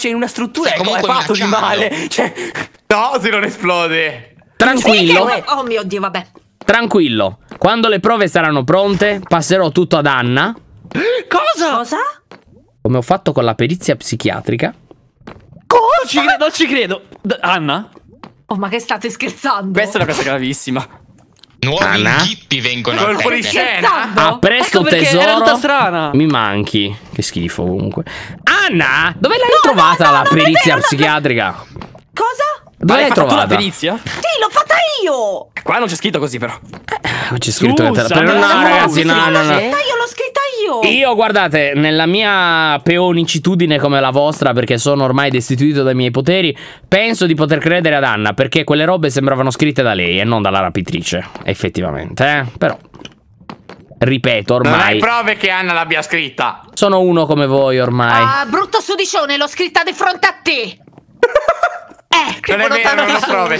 cioè, in una struttura sì, ecco, come fatto di male. Cioè... No, se non esplode. Tranquillo. Sì, Oh mio Dio, vabbè. Tranquillo. Quando le prove saranno pronte, passerò tutto ad Anna. Cosa? Cosa? Come ho fatto con la perizia psichiatrica. Cosa? Non ci credo. Non ci credo. D Anna? Oh, ma che state scherzando? Questa è una cosa gravissima. Nuovi Anna? inghippi vengono Col fuoriscena A esatto. ah, ecco presto ecco tesoro strana. Mi manchi Che schifo comunque Anna Dove l'hai no, trovata no, no, la perizia psichiatrica? Cosa? Dove l'hai trovata? la perizia? Sì io! Qua non c'è scritto così, però. Eh, c'è scritto Susa, terra. no, no, ragazzi, no, no, no. L'ho scritta io! Io, guardate, nella mia peonicitudine come la vostra, perché sono ormai destituito dai miei poteri, penso di poter credere ad Anna, perché quelle robe sembravano scritte da lei e non dalla rapitrice, effettivamente, eh? Però ripeto ormai. Non hai prove che Anna l'abbia scritta. Sono uno come voi ormai. Ah, brutto sudicione, l'ho scritta di fronte a te. eh, non è vero, non ho prove.